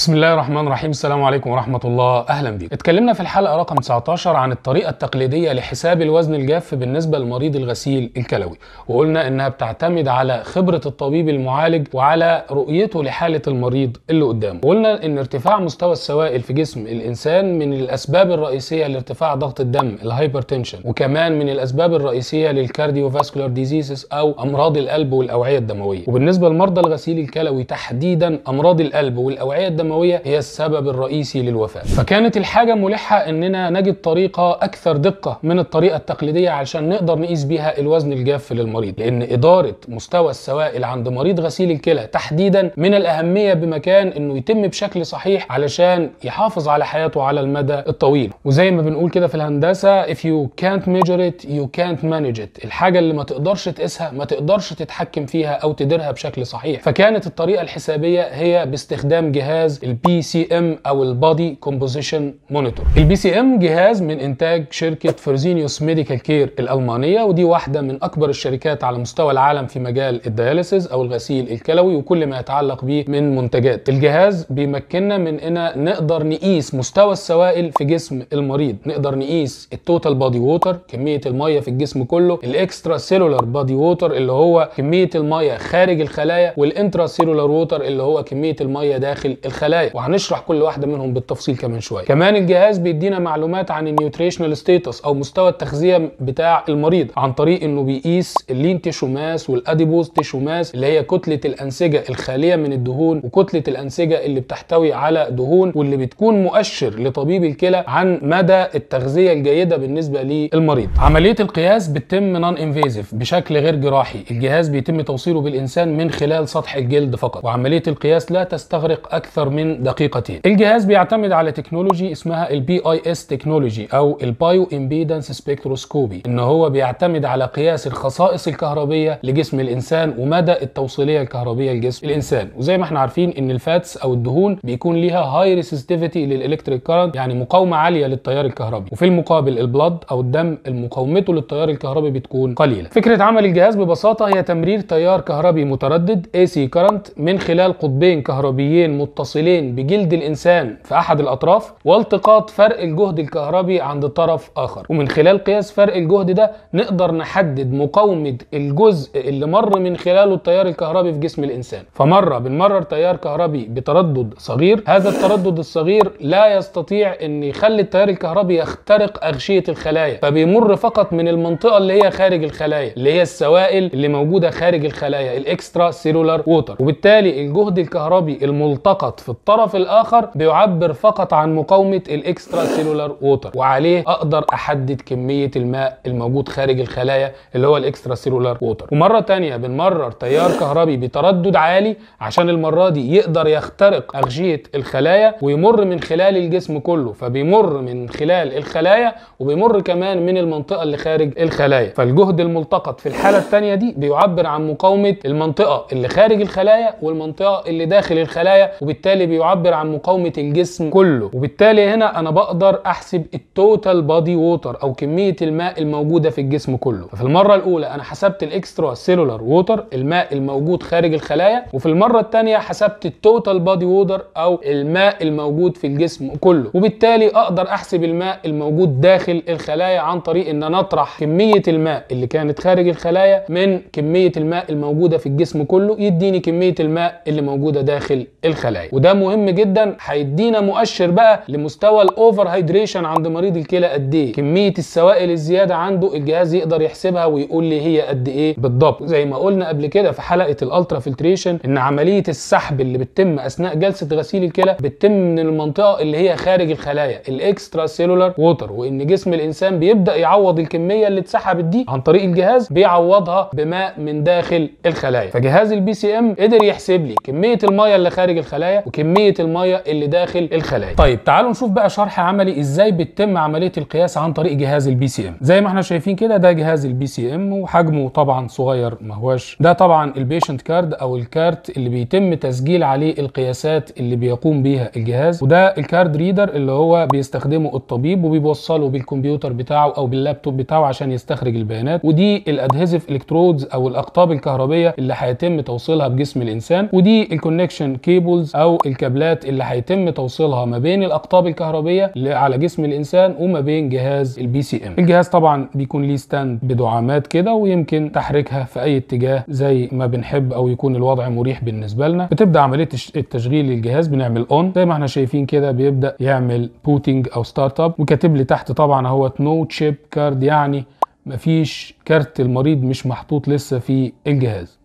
بسم الله الرحمن الرحيم السلام عليكم ورحمة الله أهلا بكم اتكلمنا في الحلقة رقم 19 عن الطريقة التقليدية لحساب الوزن الجاف بالنسبة لمريض الغسيل الكلوي وقلنا إنها بتعتمد على خبرة الطبيب المعالج وعلى رؤيته لحالة المريض اللي قدامه وقلنا إن ارتفاع مستوى السوائل في جسم الإنسان من الأسباب الرئيسية لارتفاع ضغط الدم الهايبرتنشن وكمان من الأسباب الرئيسية للكارديوفاسكولار ديزيزز أو أمراض القلب والأوعية الدموية وبالنسبة لمرضى الغسيل الكلوي تحديدا أمراض القلب والأوعية الدموية الدمويه هي السبب الرئيسي للوفاة فكانت الحاجة ملحة أننا نجد طريقة أكثر دقة من الطريقة التقليدية علشان نقدر نقيس بيها الوزن الجاف للمريض لأن إدارة مستوى السوائل عند مريض غسيل الكلى تحديدا من الأهمية بمكان أنه يتم بشكل صحيح علشان يحافظ على حياته على المدى الطويل وزي ما بنقول كده في الهندسة if you can't measure it you can't manage it الحاجة اللي ما تقدرش تقيسها ما تقدرش تتحكم فيها أو تديرها بشكل صحيح فكانت الطريقة الحسابية هي باستخدام جهاز البي سي ام او البادي كومبوزيشن مونيتور البي سي ام جهاز من انتاج شركه فرزينيوس ميديكال كير الالمانيه ودي واحده من اكبر الشركات على مستوى العالم في مجال الدياليسيز او الغسيل الكلوي وكل ما يتعلق به من منتجات الجهاز بيمكننا من ان نقدر نقيس مستوى السوائل في جسم المريض نقدر نقيس التوتال بادي ووتر كميه الميه في الجسم كله الاكسترا سيلولار بادي ووتر اللي هو كميه الميه خارج الخلايا والانترا سيلولار ووتر اللي هو كميه الميه داخل الخلايا الخلايا وهنشرح كل واحده منهم بالتفصيل كمان شويه كمان الجهاز بيدينا معلومات عن النيوتريشنال ستيتس او مستوى التغذيه بتاع المريض عن طريق انه بيقيس اللين تيشو ماس والاديبوز تيشو ماس اللي هي كتله الانسجه الخاليه من الدهون وكتله الانسجه اللي بتحتوي على دهون واللي بتكون مؤشر لطبيب الكلى عن مدى التغذيه الجيده بالنسبه للمريض عمليه القياس بتتم نون انفيزيف بشكل غير جراحي الجهاز بيتم توصيله بالانسان من خلال سطح الجلد فقط وعمليه القياس لا تستغرق اكثر من دقيقتين الجهاز بيعتمد على تكنولوجي اسمها البي اي اس تكنولوجي أو البايو امبيدنس سبكتروسكوبي إن هو بيعتمد على قياس الخصائص الكهربية لجسم الإنسان ومدى التوصيلية الكهربية لجسم الإنسان وزي ما احنا عارفين إن الفاتس أو الدهون بيكون ليها هاي ريسيستيفيتي للإلكتريك كارنت يعني مقاومة عالية للتيار الكهربي وفي المقابل البلد أو الدم مقاومته للتيار الكهربي بتكون قليلة فكرة عمل الجهاز ببساطة هي تمرير تيار كهربي متردد AC current من خلال قطبين كهربيين متصلين موصلين بجلد الإنسان في أحد الأطراف والتقاط فرق الجهد الكهربي عند طرف آخر ومن خلال قياس فرق الجهد ده نقدر نحدد مقاومة الجزء اللي مر من خلاله التيار الكهربي في جسم الإنسان فمرة بنمرر تيار كهربي بتردد صغير هذا التردد الصغير لا يستطيع أن يخلي التيار الكهربي يخترق أغشية الخلايا فبيمر فقط من المنطقة اللي هي خارج الخلايا اللي هي السوائل اللي موجودة خارج الخلايا الإكسترا سيلولار ووتر وبالتالي الجهد الكهربي الملتقط في في الطرف الاخر بيعبر فقط عن مقاومه الاكسترا سيلولار ووتر وعليه اقدر احدد كميه الماء الموجود خارج الخلايا اللي هو الاكسترا سيلولار ووتر ومره ثانيه بنمرر تيار كهربي بتردد عالي عشان المره دي يقدر يخترق اغشيه الخلايا ويمر من خلال الجسم كله فبيمر من خلال الخلايا وبيمر كمان من المنطقه اللي خارج الخلايا فالجهد الملتقط في الحاله الثانيه دي بيعبر عن مقاومه المنطقه اللي خارج الخلايا والمنطقه اللي داخل الخلايا وبالتالي بالتالي بيعبر عن مقاومه الجسم كله وبالتالي هنا انا بقدر احسب التوتال بادي ووتر او كميه الماء الموجوده في الجسم كله ففي المره الاولى انا حسبت الاكسترا سيلولار ووتر الماء الموجود خارج الخلايا وفي المره الثانيه حسبت التوتال بادي ووتر او الماء الموجود في الجسم كله وبالتالي اقدر احسب الماء الموجود داخل الخلايا عن طريق ان انا اطرح كميه الماء اللي كانت خارج الخلايا من كميه الماء الموجوده في الجسم كله يديني كميه الماء اللي موجوده داخل الخلايا وده ده مهم جدا هيدينا مؤشر بقى لمستوى الاوفر هايدريشن عند مريض الكلى قد ايه كميه السوائل الزياده عنده الجهاز يقدر يحسبها ويقول لي هي قد ايه بالضبط زي ما قلنا قبل كده في حلقه الالترا فلتريشن ان عمليه السحب اللي بتتم اثناء جلسه غسيل الكلى بتتم من المنطقه اللي هي خارج الخلايا الاكسترا سيلولار ووتر وان جسم الانسان بيبدا يعوض الكميه اللي اتسحبت دي عن طريق الجهاز بيعوضها بماء من داخل الخلايا فجهاز البي سي ام قدر يحسب لي كميه الميه اللي خارج الخلايا وكمية كميه الميه اللي داخل الخلايا طيب تعالوا نشوف بقى شرح عملي ازاي بتتم عمليه القياس عن طريق جهاز البي سي ام زي ما احنا شايفين كده ده جهاز البي سي ام وحجمه طبعا صغير ما هواش ده طبعا البيشنت كارد او الكارت اللي بيتم تسجيل عليه القياسات اللي بيقوم بيها الجهاز وده الكارد ريدر اللي هو بيستخدمه الطبيب وبيوصله بالكمبيوتر بتاعه او باللابتوب بتاعه عشان يستخرج البيانات ودي الادهزف الكترودز او الاقطاب الكهربيه اللي هيتم توصيلها بجسم الانسان ودي الكونكشن كيبلز او الكابلات اللي هيتم توصيلها ما بين الاقطاب الكهربيه على جسم الانسان وما بين جهاز البي سي ام الجهاز طبعا بيكون ليه ستاند بدعامات كده ويمكن تحريكها في اي اتجاه زي ما بنحب او يكون الوضع مريح بالنسبه لنا بتبدا عمليه التشغيل للجهاز بنعمل اون زي ما احنا شايفين كده بيبدا يعمل بوتنج او ستارت اب وكاتب لي تحت طبعا اهوت نو تشيب كارد يعني مفيش كارت المريض مش محطوط لسه في الجهاز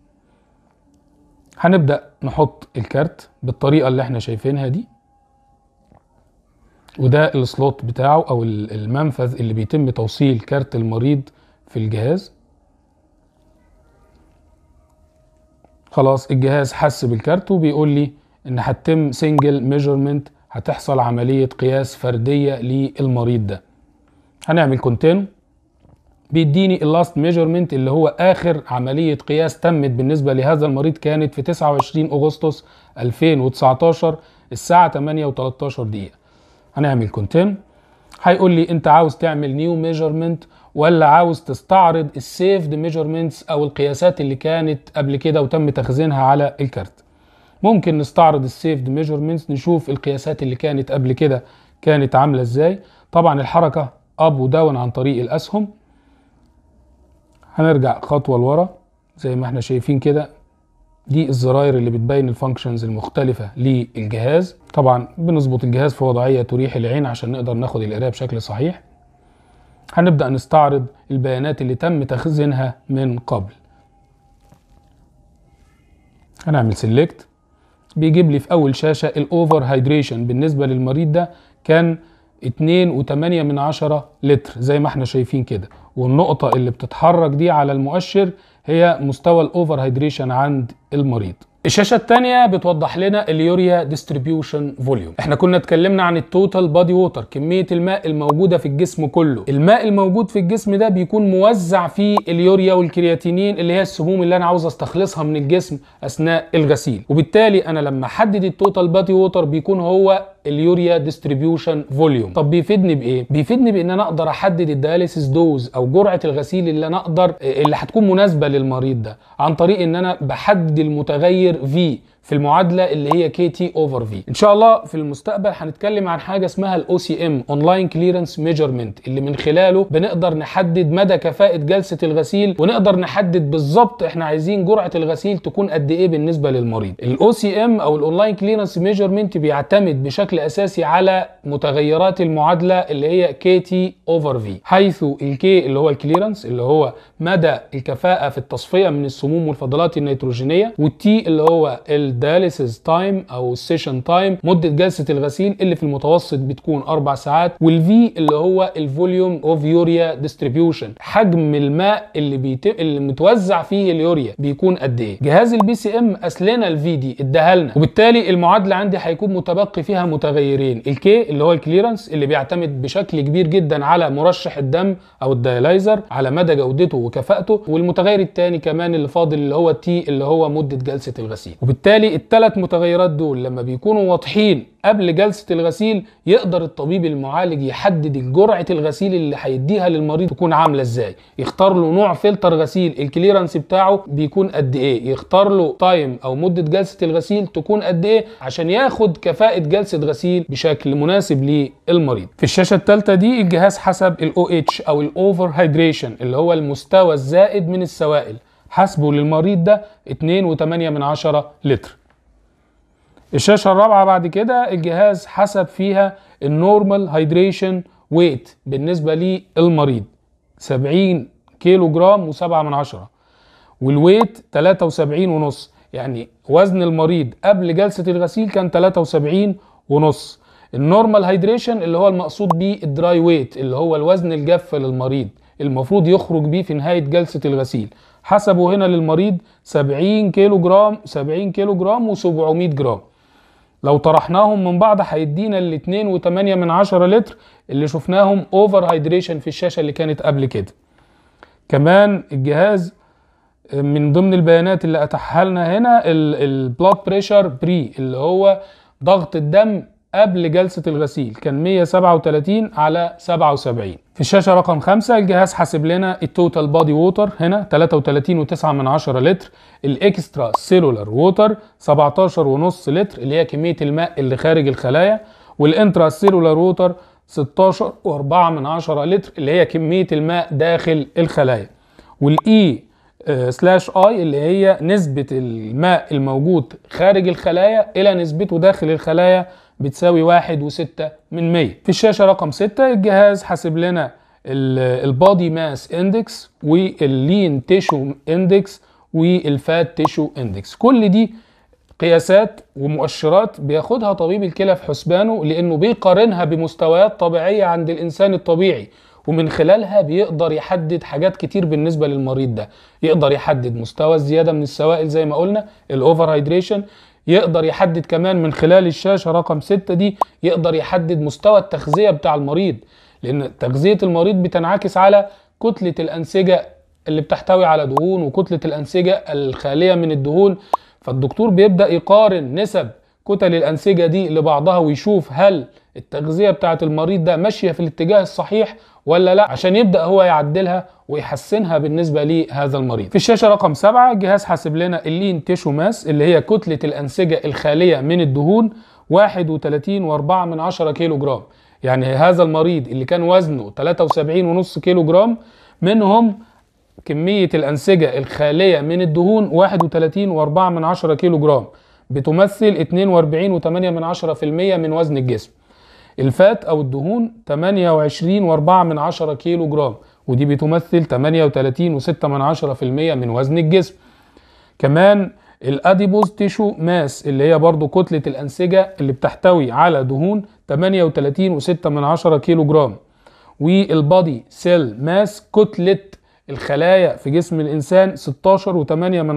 هنبدأ نحط الكارت بالطريقة اللي احنا شايفينها دي وده السلوت بتاعه او المنفذ اللي بيتم توصيل كارت المريض في الجهاز خلاص الجهاز حس بالكارت وبيقول لي ان هتتم سنجل ميجرمنت هتحصل عملية قياس فردية للمريض ده هنعمل كونتينو بيديني اللاست ميجرمنت اللي هو اخر عمليه قياس تمت بالنسبه لهذا المريض كانت في 29 اغسطس 2019 الساعه 8 و13 دقيقه هنعمل كونتين هيقول لي انت عاوز تعمل نيو ميجرمنت ولا عاوز تستعرض السيفد ميجرمنتس او القياسات اللي كانت قبل كده وتم تخزينها على الكارت ممكن نستعرض السيفد ميجرمنتس نشوف القياسات اللي كانت قبل كده كانت عامله ازاي طبعا الحركه اب وداون عن طريق الاسهم هنرجع خطوة لورا زي ما احنا شايفين كده دي الزراير اللي بتبين الفانكشنز المختلفة للجهاز طبعا بنظبط الجهاز في وضعية تريح العين عشان نقدر ناخد القراية بشكل صحيح هنبدأ نستعرض البيانات اللي تم تخزينها من قبل هنعمل سيلكت بيجيب لي في اول شاشة الاوفر هايدريشن بالنسبة للمريض ده كان 2.8 لتر زي ما احنا شايفين كده والنقطة اللي بتتحرك دي على المؤشر هي مستوى الاوفر هيدريشن عند المريض الشاشة الثانية بتوضح لنا اليوريا ديستريبيوشن فوليوم احنا كنا اتكلمنا عن التوتال بادي ووتر كمية الماء الموجودة في الجسم كله الماء الموجود في الجسم ده بيكون موزع في اليوريا والكرياتينين اللي هي السموم اللي انا عاوز استخلصها من الجسم اثناء الغسيل وبالتالي انا لما احدد التوتال بادي ووتر بيكون هو اليوريا ديستريبيوشن فوليوم طب بيفيدني بايه بيفيدني بان انا اقدر احدد الدياليسيس دوز او جرعه الغسيل اللي انا اقدر اللي هتكون مناسبه للمريض ده عن طريق ان انا بحدد المتغير في في المعادله اللي هي كي تي اوفر في ان شاء الله في المستقبل هنتكلم عن حاجه اسمها الاو سي ام اونلاين كليرنس ميجرمنت اللي من خلاله بنقدر نحدد مدى كفاءه جلسه الغسيل ونقدر نحدد بالظبط احنا عايزين جرعه الغسيل تكون قد ايه بالنسبه للمريض الاو سي ام او الاونلاين كليرنس ميجرمنت بيعتمد بشكل اساسي على متغيرات المعادله اللي هي كي تي اوفر في حيث الكي اللي هو الكليرنس اللي هو مدى الكفاءه في التصفيه من السموم والفضلات النيتروجينيه والتي اللي هو ال الداليسز تايم او السيشن تايم مده جلسه الغسيل اللي في المتوسط بتكون اربع ساعات والفي اللي هو الفوليوم اوف يوريا ديستريبيوشن حجم الماء اللي بيت... اللي متوزع فيه اليوريا بيكون قد ايه جهاز البي سي ام اسلنا الفي دي اداها لنا وبالتالي المعادله عندي هيكون متبقي فيها متغيرين الكي اللي هو الكليرنس اللي بيعتمد بشكل كبير جدا على مرشح الدم او الدياليزر على مدى جودته وكفاءته والمتغير الثاني كمان اللي فاضل اللي هو تي اللي هو مده جلسه الغسيل وبالتالي وبالتالي الثلاث متغيرات دول لما بيكونوا واضحين قبل جلسة الغسيل يقدر الطبيب المعالج يحدد جرعة الغسيل اللي هيديها للمريض تكون عاملة ازاي يختار له نوع فلتر غسيل الكليرنس بتاعه بيكون قد ايه يختار له تايم او مدة جلسة الغسيل تكون قد ايه عشان ياخد كفاءة جلسة غسيل بشكل مناسب للمريض في الشاشة الثالثة دي الجهاز حسب ال اتش او الاوفر هيدريشن اللي هو المستوى الزائد من السوائل حاسبه للمريض ده 2.8 من عشرة لتر الشاشة الرابعة بعد كده الجهاز حسب فيها النورمال هيدريشن ويت بالنسبة للمريض 70 كيلو جرام و7 من عشرة والويت 73 ونص يعني وزن المريض قبل جلسة الغسيل كان 73 ونص النورمال هيدريشن اللي هو المقصود بيه الدراي ويت اللي هو الوزن الجاف للمريض المفروض يخرج بيه في نهاية جلسة الغسيل حسبوا هنا للمريض 70 كيلو جرام 70 كيلو جرام و700 جرام لو طرحناهم من بعض هيدينا ال 2.8 من 10 لتر اللي شفناهم اوفر هايدريشن في الشاشه اللي كانت قبل كده كمان الجهاز من ضمن البيانات اللي اتحلنا هنا البلوك بريشر بري اللي هو ضغط الدم قبل جلسة الغسيل كان 137 على 77 في الشاشة رقم 5 الجهاز حاسب لنا التوتال بادي ووتر هنا 33.9 من 10 لتر الاكسترا سيلولر ووتر 17.5 لتر اللي هي كمية الماء اللي خارج الخلايا والانترا سيلولر ووتر 16.4 من 10 لتر اللي هي كمية الماء داخل الخلايا والاي سلاش اي اللي هي نسبة الماء الموجود خارج الخلايا الى نسبته داخل الخلايا بتساوي واحد وستة من مية في الشاشة رقم ستة الجهاز حاسب لنا البادي ماس اندكس واللين تيشو اندكس والفات تيشو اندكس كل دي قياسات ومؤشرات بياخدها طبيب الكلى في حسبانه لانه بيقارنها بمستويات طبيعيه عند الانسان الطبيعي ومن خلالها بيقدر يحدد حاجات كتير بالنسبه للمريض ده يقدر يحدد مستوى الزياده من السوائل زي ما قلنا الاوفر هايدريشن يقدر يحدد كمان من خلال الشاشه رقم 6 دي يقدر يحدد مستوى التغذيه بتاع المريض لان تغذيه المريض بتنعكس على كتله الانسجه اللي بتحتوي على دهون وكتله الانسجه الخاليه من الدهون فالدكتور بيبدا يقارن نسب كتل الانسجه دي لبعضها ويشوف هل التغذيه بتاعه المريض ده ماشيه في الاتجاه الصحيح ولا لا عشان يبدا هو يعدلها ويحسنها بالنسبه لهذا المريض. في الشاشه رقم 7 جهاز حاسب لنا اللين تيشو ماس اللي هي كتله الانسجه الخاليه من الدهون 31.4 كيلو جرام. يعني هذا المريض اللي كان وزنه 73.5 كيلو جرام منهم كميه الانسجه الخاليه من الدهون 31.4 كيلو جرام بتمثل 42.8 من وزن الجسم. الفات او الدهون 28.4 كيلو جرام ودي بتمثل 38.6% من وزن الجسم كمان الاديبوز تيشو ماس اللي هي برضو كتلة الأنسجة اللي بتحتوي على دهون 38.6 كيلو جرام والبادي سيل ماس كتلة الخلايا في جسم الإنسان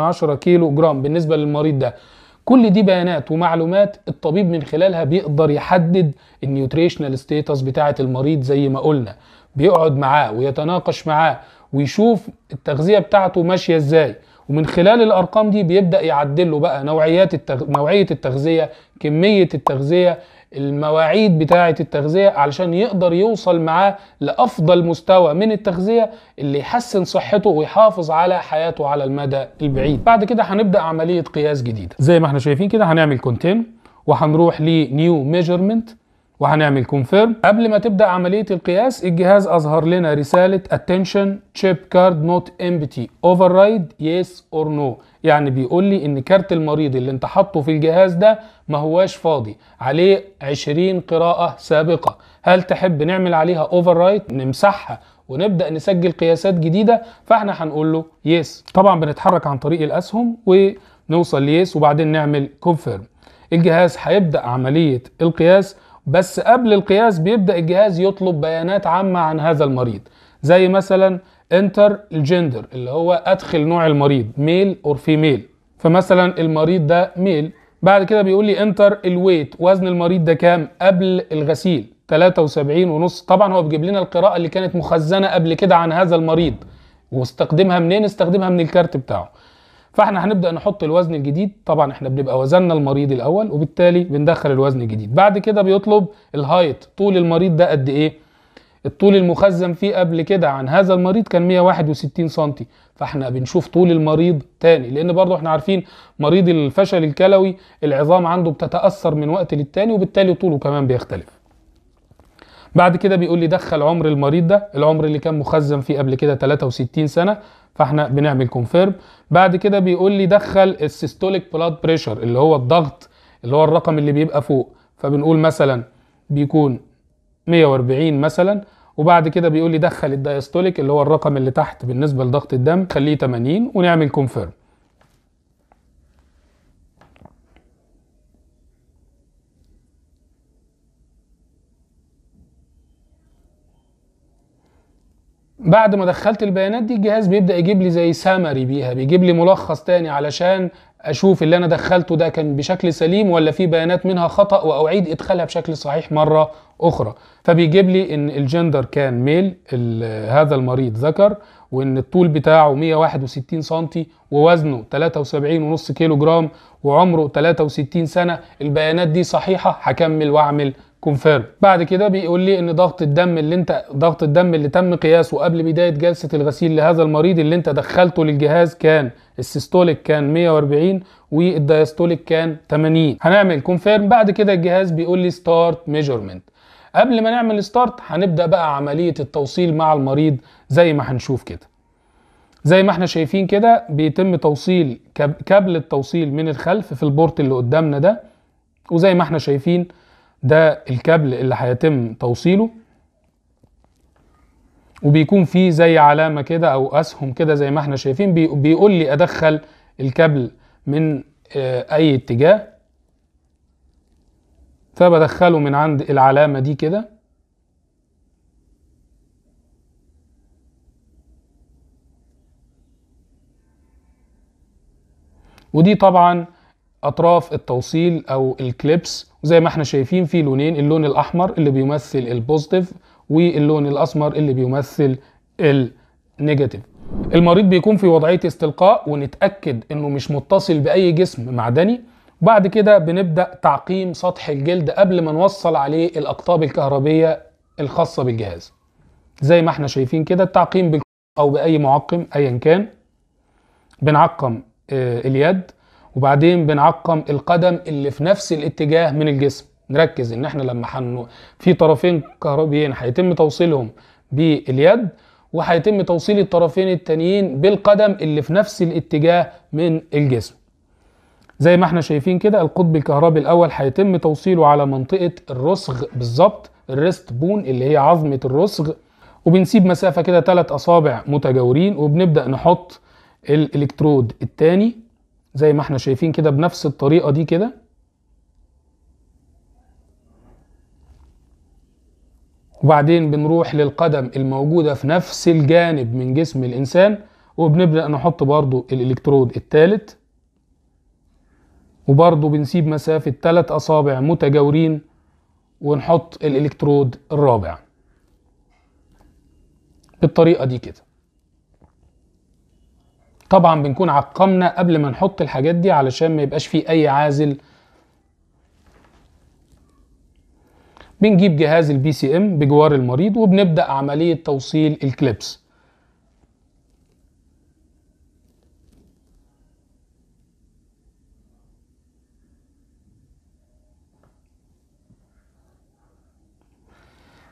16.8 كيلو جرام بالنسبة للمريض ده كل دي بيانات ومعلومات الطبيب من خلالها بيقدر يحدد النيوتريشنال ستيتس بتاعة المريض زي ما قلنا بيقعد معاه ويتناقش معاه ويشوف التغذيه بتاعته ماشيه ازاي ومن خلال الارقام دي بيبدا يعدل له بقى نوعيات التغ... نوعيه التغذيه كميه التغذيه المواعيد بتاعه التغذيه علشان يقدر يوصل معاه لافضل مستوى من التغذيه اللي يحسن صحته ويحافظ على حياته على المدى البعيد بعد كده هنبدا عمليه قياس جديده زي ما احنا شايفين كده هنعمل كونتين وهنروح لنيو ميجرمنت وهنعمل كونفيرم قبل ما تبدا عمليه القياس الجهاز اظهر لنا رساله اتنشن تشيب كارد نوت امبتي اوفر رايد يس اور نو يعني بيقول لي ان كارت المريض اللي انت حاطه في الجهاز ده ما هواش فاضي عليه 20 قراءه سابقه هل تحب نعمل عليها اوفر رايد نمسحها ونبدا نسجل قياسات جديده فاحنا هنقول له يس yes. طبعا بنتحرك عن طريق الاسهم ونوصل ليس وبعدين نعمل كونفيرم الجهاز هيبدا عمليه القياس بس قبل القياس بيبدا الجهاز يطلب بيانات عامه عن هذا المريض زي مثلا انتر الجندر اللي هو ادخل نوع المريض ميل اور فيميل فمثلا المريض ده ميل بعد كده بيقول لي انتر الويت وزن المريض ده كام قبل الغسيل 73 ونص طبعا هو بيجيب لنا القراءه اللي كانت مخزنه قبل كده عن هذا المريض واستخدمها منين استخدمها من الكارت بتاعه فاحنا هنبدا نحط الوزن الجديد طبعا احنا بنبقى وزننا المريض الاول وبالتالي بندخل الوزن الجديد بعد كده بيطلب الهايت طول المريض ده قد ايه الطول المخزن فيه قبل كده عن هذا المريض كان 161 سم فاحنا بنشوف طول المريض تاني لان برضو احنا عارفين مريض الفشل الكلوي العظام عنده بتتاثر من وقت للتاني وبالتالي طوله كمان بيختلف بعد كده بيقول لي دخل عمر المريض ده العمر اللي كان مخزن فيه قبل كده 63 سنه فاحنا بنعمل كونفيرم بعد كده بيقول لي دخل السيستوليك بلاد بريشر اللي هو الضغط اللي هو الرقم اللي بيبقى فوق فبنقول مثلا بيكون 140 مثلا وبعد كده بيقول لي دخل الدايستوليك اللي هو الرقم اللي تحت بالنسبه لضغط الدم خليه 80 ونعمل كونفيرم بعد ما دخلت البيانات دي الجهاز بيبدا يجيب لي زي سامري بيها بيجيب لي ملخص تاني علشان اشوف اللي انا دخلته ده كان بشكل سليم ولا في بيانات منها خطا واعيد ادخالها بشكل صحيح مره اخرى فبيجيب لي ان الجندر كان ميل هذا المريض ذكر وان الطول بتاعه 161 سم ووزنه 73.5 كيلو جرام وعمره 63 سنه البيانات دي صحيحه هكمل واعمل كونفيرم بعد كده بيقول لي ان ضغط الدم اللي انت ضغط الدم اللي تم قياسه قبل بدايه جلسه الغسيل لهذا المريض اللي انت دخلته للجهاز كان السيستوليك كان 140 والدايستوليك كان 80 هنعمل كونفيرم بعد كده الجهاز بيقول لي ستارت ميجرمنت قبل ما نعمل ستارت هنبدا بقى عمليه التوصيل مع المريض زي ما هنشوف كده زي ما احنا شايفين كده بيتم توصيل كابل التوصيل من الخلف في البورت اللي قدامنا ده وزي ما احنا شايفين ده الكابل اللي هيتم توصيله وبيكون فيه زي علامة كده أو أسهم كده زي ما احنا شايفين بيقول لي أدخل الكابل من آه، أي اتجاه فبدخله من عند العلامة دي كده ودي طبعا اطراف التوصيل او الكليبس وزي ما احنا شايفين في لونين اللون الاحمر اللي بيمثل البوزيتيف واللون الاسمر اللي بيمثل النيجاتيف المريض بيكون في وضعيه استلقاء ونتاكد انه مش متصل باي جسم معدني بعد كده بنبدا تعقيم سطح الجلد قبل ما نوصل عليه الاقطاب الكهربيه الخاصه بالجهاز زي ما احنا شايفين كده التعقيم او باي معقم ايا كان بنعقم آه، اليد وبعدين بنعقم القدم اللي في نفس الاتجاه من الجسم نركز ان احنا لما حنو في طرفين كهربيين هيتم توصيلهم باليد وهيتم توصيل الطرفين التانيين بالقدم اللي في نفس الاتجاه من الجسم زي ما احنا شايفين كده القطب الكهربي الاول هيتم توصيله على منطقه الرسغ بالظبط الريست بون اللي هي عظمه الرسغ وبنسيب مسافه كده ثلاث اصابع متجاورين وبنبدا نحط الالكترود الثاني زي ما احنا شايفين كده بنفس الطريقة دي كده وبعدين بنروح للقدم الموجودة في نفس الجانب من جسم الإنسان وبنبدأ نحط برضو الإلكترود الثالث وبرضو بنسيب مسافة ثلاث أصابع متجاورين ونحط الإلكترود الرابع بالطريقة دي كده طبعا بنكون عقمنا قبل ما نحط الحاجات دي علشان ما يبقاش فيه اي عازل بنجيب جهاز البي سي ام بجوار المريض وبنبدا عمليه توصيل الكليبس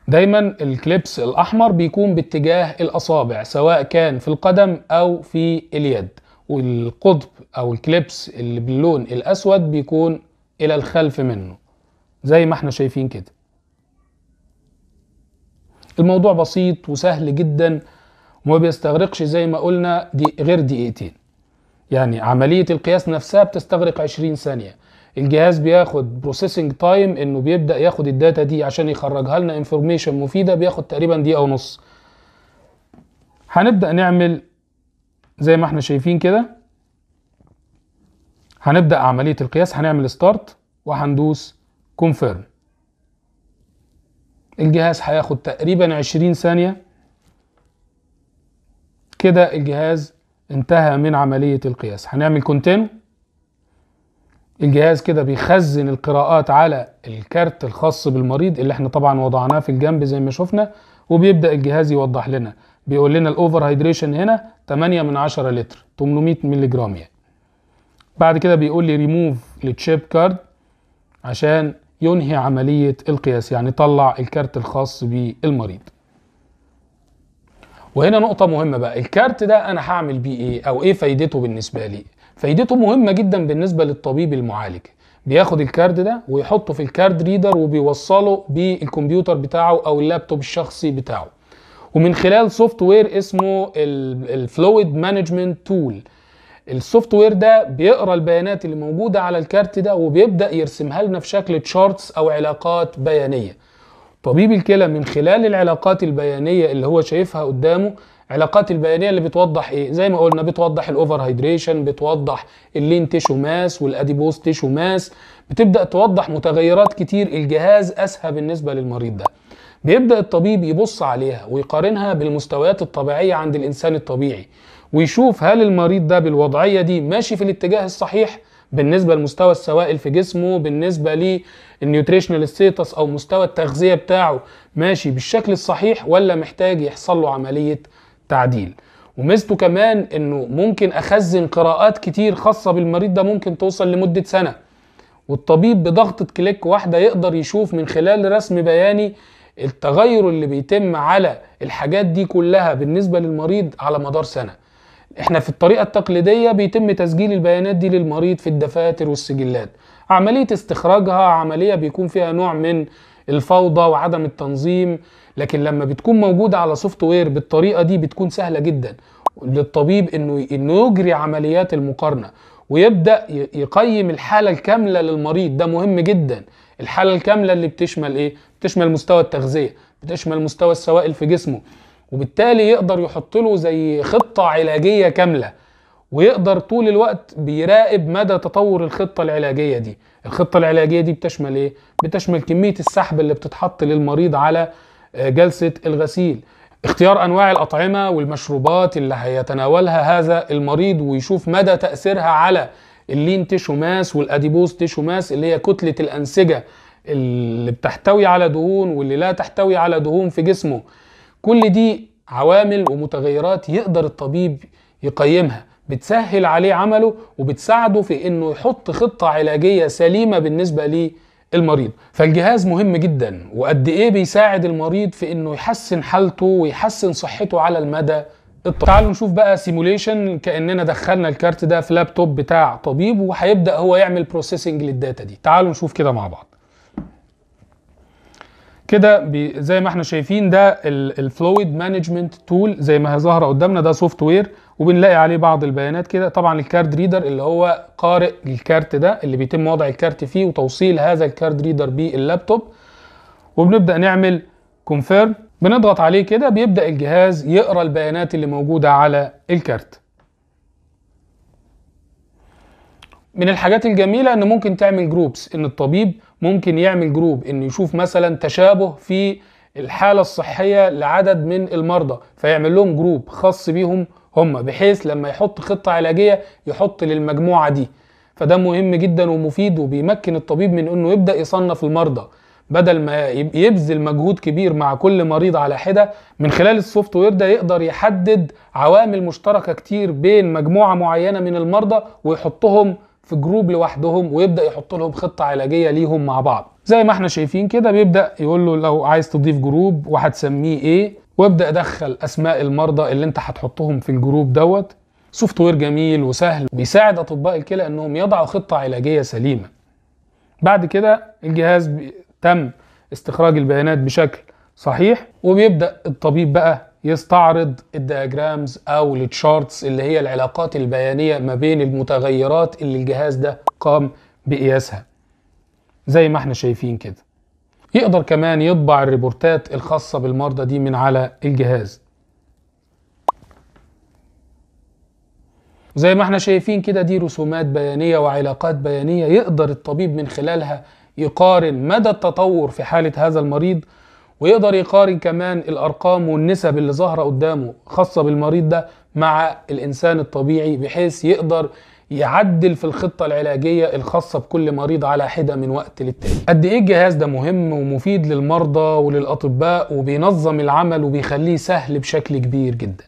دايما الكليبس الاحمر بيكون باتجاه الاصابع سواء كان في القدم او في اليد والقطب او الكليبس اللي باللون الاسود بيكون الى الخلف منه زي ما احنا شايفين كده الموضوع بسيط وسهل جدا وما بيستغرقش زي ما قلنا دي غير دقيقتين يعني عملية القياس نفسها بتستغرق 20 ثانية الجهاز بياخد بروسيسنج تايم انه بيبدا ياخد الداتا دي عشان يخرجها لنا انفورميشن مفيده بياخد تقريبا دقيقه ونص هنبدا نعمل زي ما احنا شايفين كده هنبدا عمليه القياس هنعمل ستارت وهندوس كونفيرم الجهاز هياخد تقريبا 20 ثانيه كده الجهاز انتهى من عمليه القياس هنعمل كونتينو الجهاز كده بيخزن القراءات على الكارت الخاص بالمريض اللي احنا طبعا وضعناه في الجنب زي ما شفنا وبيبدأ الجهاز يوضح لنا بيقول لنا الاوفر هيدريشن هنا 8 من 10 لتر 800 مللي جرام يعني بعد كده بيقول لي ريموف للتشيب كارد عشان ينهي عملية القياس يعني طلع الكارت الخاص بالمريض وهنا نقطة مهمة بقى الكارت ده أنا هعمل بيه إيه أو إيه فايدته بالنسبة لي فايدته مهمه جدا بالنسبه للطبيب المعالج بياخد الكارد ده ويحطه في الكارد ريدر وبيوصله بالكمبيوتر بتاعه او اللابتوب الشخصي بتاعه ومن خلال سوفت وير اسمه الفلويد مانجمنت تول السوفت وير ده بيقرا البيانات اللي موجوده على الكارت ده وبيبدا يرسمها لنا في شكل تشارتس او علاقات بيانيه طبيب الكلى من خلال العلاقات البيانيه اللي هو شايفها قدامه علاقات البيانيه اللي بتوضح ايه زي ما قلنا بتوضح الاوفر هيدريشن بتوضح اللين تيشو ماس والاديبوز تيشو ماس بتبدا توضح متغيرات كتير الجهاز اسهى بالنسبه للمريض ده بيبدا الطبيب يبص عليها ويقارنها بالمستويات الطبيعيه عند الانسان الطبيعي ويشوف هل المريض ده بالوضعيه دي ماشي في الاتجاه الصحيح بالنسبه لمستوى السوائل في جسمه بالنسبه للنيوتريشنال ستيتس او مستوى التغذيه بتاعه ماشي بالشكل الصحيح ولا محتاج يحصل له عمليه تعديل وميزته كمان انه ممكن اخزن قراءات كتير خاصه بالمريض ده ممكن توصل لمده سنه والطبيب بضغطه كليك واحده يقدر يشوف من خلال رسم بياني التغير اللي بيتم على الحاجات دي كلها بالنسبه للمريض على مدار سنه احنا في الطريقه التقليديه بيتم تسجيل البيانات دي للمريض في الدفاتر والسجلات عمليه استخراجها عمليه بيكون فيها نوع من الفوضى وعدم التنظيم لكن لما بتكون موجوده على سوفت وير بالطريقه دي بتكون سهله جدا للطبيب انه انه يجري عمليات المقارنه ويبدا يقيم الحاله الكامله للمريض ده مهم جدا الحاله الكامله اللي بتشمل ايه بتشمل مستوى التغذيه بتشمل مستوى السوائل في جسمه وبالتالي يقدر يحط له زي خطه علاجيه كامله ويقدر طول الوقت بيراقب مدى تطور الخطه العلاجيه دي الخطه العلاجيه دي بتشمل ايه بتشمل كميه السحب اللي بتتحط للمريض على آه، جلسه الغسيل اختيار انواع الاطعمه والمشروبات اللي هيتناولها هذا المريض ويشوف مدى تاثيرها على اللين تيشو ماس والاديبوز تيشو ماس اللي هي كتله الانسجه اللي بتحتوي على دهون واللي لا تحتوي على دهون في جسمه كل دي عوامل ومتغيرات يقدر الطبيب يقيمها بتسهل عليه عمله وبتساعده في انه يحط خطه علاجيه سليمه بالنسبه للمريض فالجهاز مهم جدا وقد ايه بيساعد المريض في انه يحسن حالته ويحسن صحته على المدى الطبيب. تعالوا نشوف بقى سيموليشن كاننا دخلنا الكارت ده في لابتوب بتاع طبيب وهيبدا هو يعمل بروسيسنج للداتا دي تعالوا نشوف كده مع بعض كده زي ما احنا شايفين ده الفلويد مانجمنت تول زي ما هي ظاهره قدامنا ده سوفت وير وبنلاقي عليه بعض البيانات كده طبعا الكارد ريدر اللي هو قارئ الكارت ده اللي بيتم وضع الكارت فيه وتوصيل هذا الكارد ريدر باللابتوب وبنبدا نعمل كونفيرم بنضغط عليه كده بيبدا الجهاز يقرا البيانات اللي موجوده على الكارت من الحاجات الجميله ان ممكن تعمل جروبس ان الطبيب ممكن يعمل جروب انه يشوف مثلا تشابه في الحاله الصحيه لعدد من المرضى فيعمل لهم جروب خاص بيهم هم بحيث لما يحط خطة علاجية يحط للمجموعة دي فده مهم جدا ومفيد وبيمكن الطبيب من انه يبدا يصنف المرضى بدل ما يبذل مجهود كبير مع كل مريض على حده من خلال السوفت وير ده يقدر يحدد عوامل مشتركه كتير بين مجموعه معينه من المرضى ويحطهم في جروب لوحدهم ويبدا يحط لهم خطه علاجيه ليهم مع بعض زي ما احنا شايفين كده بيبدا يقول له لو عايز تضيف جروب وهتسميه ايه وابدا ادخل اسماء المرضى اللي انت هتحطهم في الجروب دوت سوفت وير جميل وسهل بيساعد اطباء الكلى انهم يضعوا خطه علاجيه سليمه بعد كده الجهاز تم استخراج البيانات بشكل صحيح وبيبدا الطبيب بقى يستعرض الدياجرامز او التشارتس اللي هي العلاقات البيانيه ما بين المتغيرات اللي الجهاز ده قام بقياسها زي ما احنا شايفين كده يقدر كمان يطبع الريبورتات الخاصة بالمرضى دي من على الجهاز زي ما احنا شايفين كده دي رسومات بيانية وعلاقات بيانية يقدر الطبيب من خلالها يقارن مدى التطور في حالة هذا المريض ويقدر يقارن كمان الأرقام والنسب اللي ظاهرة قدامه خاصة بالمريض ده مع الإنسان الطبيعي بحيث يقدر يعدل في الخطه العلاجيه الخاصه بكل مريض على حده من وقت للتاني قد ايه الجهاز ده مهم ومفيد للمرضى وللاطباء وبينظم العمل وبيخليه سهل بشكل كبير جدا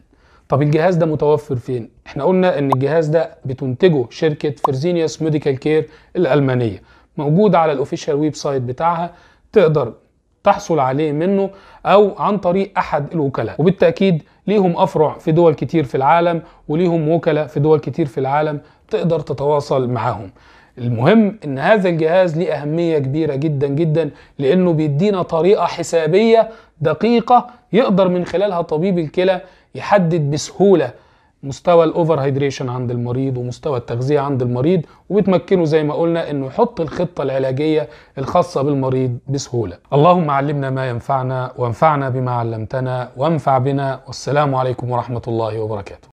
طب الجهاز ده متوفر فين احنا قلنا ان الجهاز ده بتنتجه شركه فرزينيوس ميديكال كير الالمانيه موجود على الاوفيشال ويب سايت بتاعها تقدر تحصل عليه منه او عن طريق احد الوكلاء وبالتاكيد ليهم افرع في دول كتير في العالم وليهم وكلاء في دول كتير في العالم تقدر تتواصل معاهم المهم ان هذا الجهاز ليه اهميه كبيره جدا جدا لانه بيدينا طريقه حسابيه دقيقه يقدر من خلالها طبيب الكلى يحدد بسهوله مستوى الاوفر هيدريشن عند المريض ومستوى التغذيه عند المريض وبتمكنه زي ما قلنا انه يحط الخطه العلاجيه الخاصه بالمريض بسهوله. اللهم علمنا ما ينفعنا وانفعنا بما علمتنا وانفع بنا والسلام عليكم ورحمه الله وبركاته.